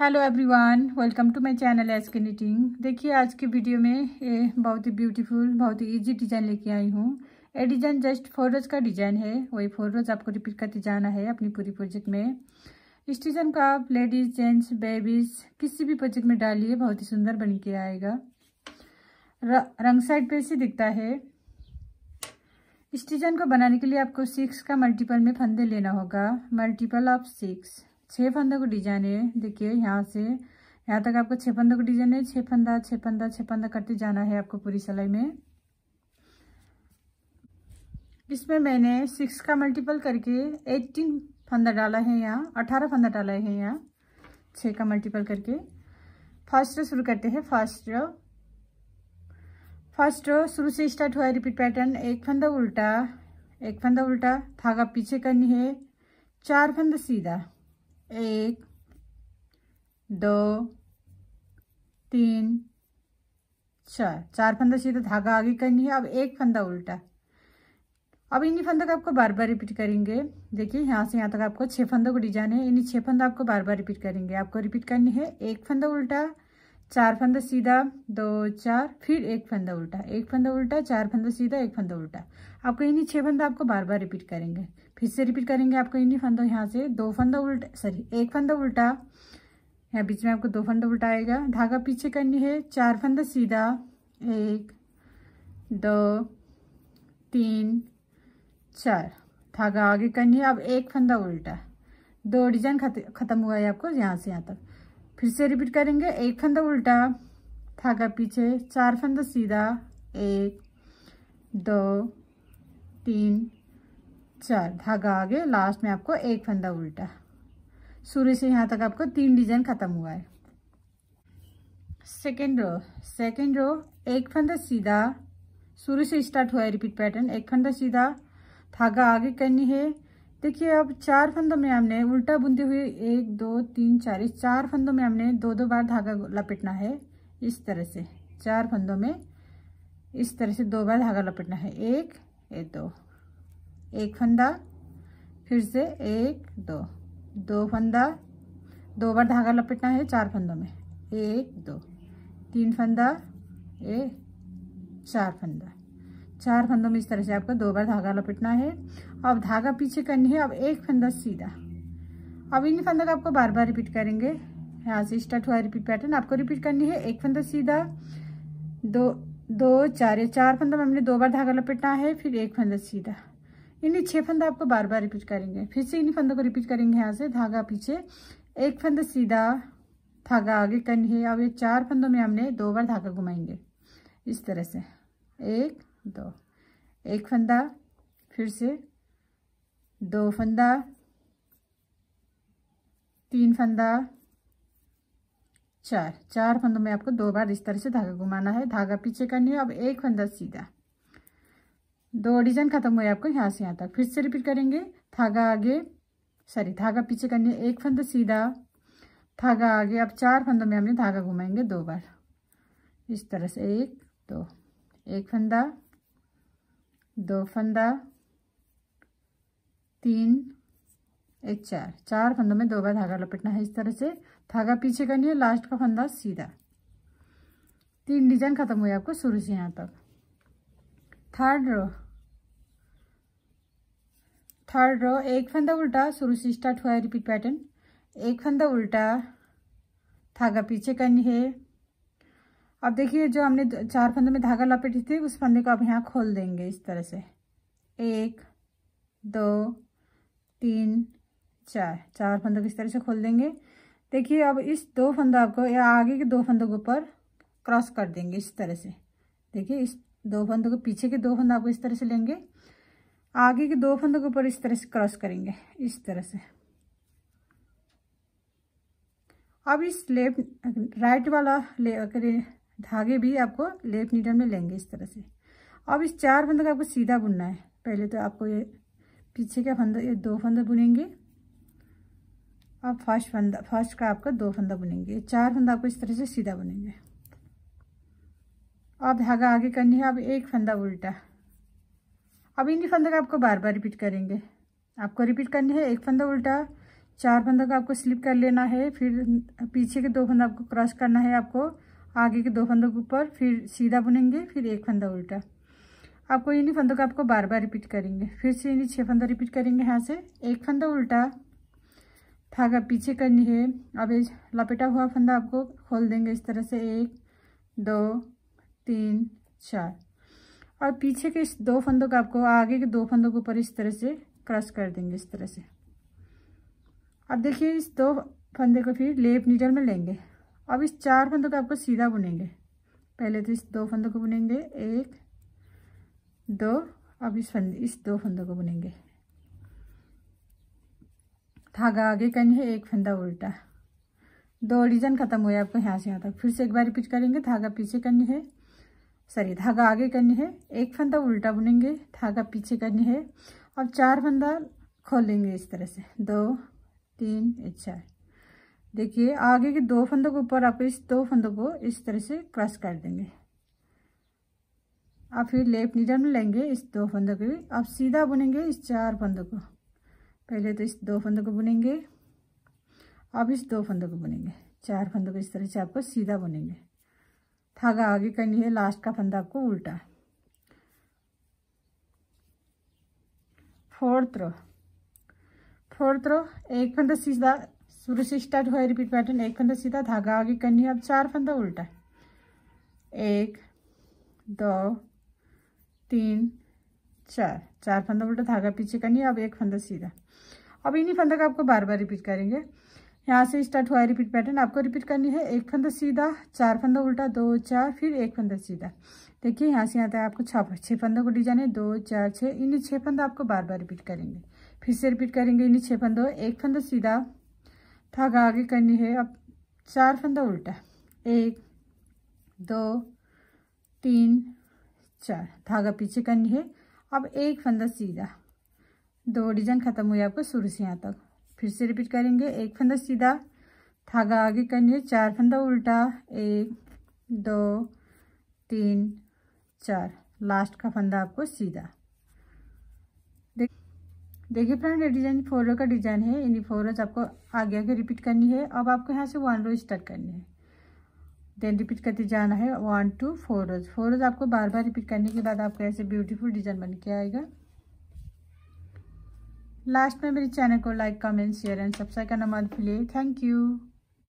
hello everyone welcome to my channel S K knitting देखिए आज की वीडियो में ये बहुत ही ब्यूटीफुल बहुत ही इजी डिज़ाइन लेके आई हूँ ये डिज़ाइन जस्ट फोर रोज का डिज़ाइन है वही फोर रोज आपको रिपीट करते जाना है अपनी पूरी प्रोजेक्ट में इस डिज़ाइन को आप लेडीज़ जेंट्स बेबीज़ किसी भी प्रोजेक्ट में डालिए बहुत ही सुंदर बन के आएगा रंग साइड पे से दिखता है इस डिज़ाइन को बनाने के लिए आपको सिक्स का मल्टीपल में फंदे लेना होगा मल्टीपल ऑफ सिक्स छः फंदों का डिजाइन है देखिए यहाँ से यहाँ तक आपको छः फंदों का डिजाइन है छः फंदा छः फंदा छः फंदा करते जाना है आपको पूरी सिलाई में इसमें मैंने सिक्स का मल्टीपल करके एट्टीन फंदा डाला है यहाँ अठारह फंदा डाला है यहाँ छः का मल्टीपल करके फर्स्ट रो शुरू करते हैं फर्स्ट रो फर्स्ट रो शुरू से स्टार्ट हुआ है रिपीट पैटर्न एक फंदा उल्टा एक फंदा उल्टा धागा पीछे करनी है चार फंदा सीधा एक दो तीन चार चार फंदा सीधा धागा आगे करनी है अब एक फंदा उल्टा अब इन्हीं फंदों का आपको बार बार रिपीट करेंगे देखिए यहाँ से यहाँ तक आपको छः फंदों को डिजाइन है इन्हीं छः फंदा आपको बार बार रिपीट करेंगे आपको रिपीट करनी है एक फंदा उल्टा चार फंदा सीधा दो चार फिर एक फंदा उल्टा एक फंदा उल्टा चार फंदा सीधा एक फंदा उल्टा आपको इन्हीं छह फंदा आपको बार बार रिपीट करेंगे फिर से रिपीट करेंगे आपको इन्हीं फंदों यहाँ से दो फंदा उल्टा सॉरी एक फंदा उल्टा यहाँ बीच में आपको दो फंदा उल्टा आएगा धागा पीछे करनी है चार फंदा सीधा एक दो तीन चार धागा आगे करनी है अब एक फंदा उल्टा दो डिजाइन खत्म हुआ है आपको यहाँ से यहाँ तक फिर से रिपीट करेंगे एक फंदा उल्टा धागा पीछे चार फंदा सीधा एक दो तीन चार धागा आगे लास्ट में आपको एक फंदा उल्टा शुरू से यहाँ तक आपको तीन डिजाइन खत्म हुआ है सेकेंड रो सेकेंड रो एक फंदा सीधा शुरू से स्टार्ट हुआ है रिपीट पैटर्न एक फंदा सीधा धागा आगे करनी है देखिए अब चार फंदों में हमने उल्टा बुनते हुए एक दो तीन चार इस चार फंदों में हमने दो दो बार धागा लपेटना है इस तरह से चार फंदों में इस तरह से दो बार धागा लपेटना है एक ये दो एक फंदा फिर से एक दो दो फंदा दो बार धागा लपेटना है चार फंदों में एक दो तीन फंदा ए चार फंदा चार फंदों में इस तरह से आपको दो बार धागा लपेटना है अब धागा पीछे करनी है अब एक फंदा सीधा अब इन फंदों का आपको बार बार रिपीट करेंगे यहाँ से स्टार्ट हुआ रिपीट पैटर्न आपको रिपीट करनी है एक फंदा सीधा दो दो चार या चार फंदों में हमने दो बार धागा लपेटना है फिर एक फंदा सीधा इन्हीं छः फंदा आपको बार बार रिपीट करेंगे फिर से इन्हीं फंदों को रिपीट करेंगे यहाँ से धागा पीछे एक फंदा सीधा धागा आगे करनी है अब ये चार फंदों में हमने दो बार धागा घुमाएंगे इस तरह से एक दो एक फंदा फिर से दो फंदा तीन फंदा चार चार फंदों में आपको दो बार इस तरह से धागा घुमाना है धागा पीछे करनी है अब एक फंदा सीधा दो डिजाइन खत्म हुए आपको यहाँ से यहाँ तक फिर से रिपीट करेंगे धागा आगे सॉरी धागा पीछे करनी है एक फंदा सीधा धागा आगे अब चार फंदों में हमने धागा घुमाएंगे दो बार इस तरह से एक दो एक फंदा दो फंदा तीन एक चार चार फंदों में दो बार धागा लपेटना है इस तरह से धागा पीछे का नहीं है लास्ट का फंदा सीधा तीन डिजाइन खत्म हुए आपको शुरू से यहाँ तक थर्ड रो थर्ड रो एक फंदा उल्टा शुरू से स्टार्ट हुआ है रिपीट पैटर्न एक फंदा उल्टा धागा पीछे करनी है अब देखिए जो हमने चार फंदों में धागा लपेटी थी उस फंदे को अब यहाँ खोल देंगे इस तरह से एक दो तीन चार चार फंदों को इस तरह से खोल देंगे देखिए अब इस दो फंदों आपको या आगे के दो फंदों के ऊपर क्रॉस कर देंगे इस तरह से देखिए इस दो फंदों के पीछे के दो फंदा आपको इस तरह से लेंगे आगे के दो फंदों के ऊपर इस तरह से क्रॉस करेंगे इस तरह से अब इस लेफ्ट राइट वाला ले धागे भी आपको लेफ्ट नीडल में लेंगे इस तरह से अब इस चार फंदों का आपको सीधा बुनना है पहले तो आपको ये पीछे का फंदा ये दो फंदा बुनेंगे अब फर्स्ट फंदा फर्स्ट का आपका दो फंदा बुनेंगे चार फंदा आपको इस तरह से सीधा बुनेंगे अब धागा आगे करनी है अब एक फंदा उल्टा अब इन्हीं फंदों का आपको बार बार रिपीट करेंगे आपको रिपीट करनी है एक फंदा उल्टा चार फंदों का आपको स्लिप कर लेना है फिर पीछे के दो फंदा आपको क्रॉस करना है आपको आगे के दो फंदों के ऊपर फिर सीधा बुनेंगे फिर एक फंदा उल्टा आपको इन्हीं फंदों का आपको बार बार रिपीट करेंगे फिर से इन्हीं छः फंदा रिपीट करेंगे यहाँ से एक फंदा उल्टा धागा पीछे करनी है अब ये लपेटा हुआ फंदा आपको खोल देंगे इस तरह से एक दो तीन चार और पीछे के इस दो फंदों का आपको आगे के दो फंदों के ऊपर इस तरह से क्रॉस कर देंगे इस तरह से अब देखिए इस दो फंदे को फिर लेप नीडल में लेंगे अब इस चार फंदों को आपको सीधा बुनेंगे पहले तो इस दो फंदों को बुनेंगे एक दो अब इस फंद इस दो फंदों को बुनेंगे धागा आगे कहीं है एक फंदा उल्टा दो डिजाइन खत्म हुआ आपको यहाँ से यहाँ तक फिर से एक बार रिपीट करेंगे धागा पीछे करनी है सॉरी धागा आगे करनी है एक फंदा उल्टा बुनेंगे धागा पीछे करनी है अब चार फंदा खोलेंगे इस तरह से दो तीन चार देखिए आगे के दो फंदों के ऊपर आप इस दो फंदों को इस तरह से क्रॉस कर देंगे आप फिर लेफ्ट नीडल में लेंगे इस दो फंदों को भी आप सीधा बुनेंगे इस चार फंदों को पहले तो इस दो फंदों को बुनेंगे आप इस दो फंदों को बुनेंगे चार फंदों को इस तरह से आपको सीधा बुनेंगे धागा आगे करनी है लास्ट का फंदा आपको उल्टा फोर्थ रो फोर्थ रो एक फंदा सीधा शुरू से स्टार्ट हुआ रिपीट पैटर्न एक फंदा सीधा धागा आगे करनी है अब चार फंदा उल्टा एक दो तीन चार चार फंदा उल्टा धागा पीछे करनी है अब एक फंदा सीधा अब इन्हीं फंदा का आपको बार बार रिपीट करेंगे यहाँ से स्टार्ट हुआ है रिपीट पैटर्न आपको रिपीट करनी है एक फंदा सीधा चार फंदा उल्टा दो चार फिर एक फंदा सीधा देखिए यहाँ से यहाँ है आपको छः छः फंदों को डिजाइन है दो चार छः इन्हीं छः फंदा आपको बार बार रिपीट करेंगे फिर से रिपीट करेंगे इन्हीं छः फंदों एक फंदा सीधा धागा आगे करनी है अब चार फंदा उल्टा एक दो तीन चार धागा पीछे करनी है अब एक फंदा सीधा दो डिजाइन ख़त्म हुई आपको शुरू से यहाँ तक फिर से रिपीट करेंगे एक फंदा सीधा धागा आगे करनी है चार फंदा उल्टा एक दो तीन चार लास्ट का फंदा आपको सीधा देखिए फ्रेंड ये डिजाइन फोर रो का डिजाइन है इन फोर रोज आपको आगे आगे रिपीट करनी है अब आपको यहाँ से वन रो स्टार्ट करनी है देन रिपीट करते जाना है one two four rows four rows आपको बार बार रिपीट करने के बाद आपको ऐसे ब्यूटीफुल डिजाइन बन के आएगा लास्ट में मेरे चैनल को like comment share and subscribe करना मत भूलिए थैंक यू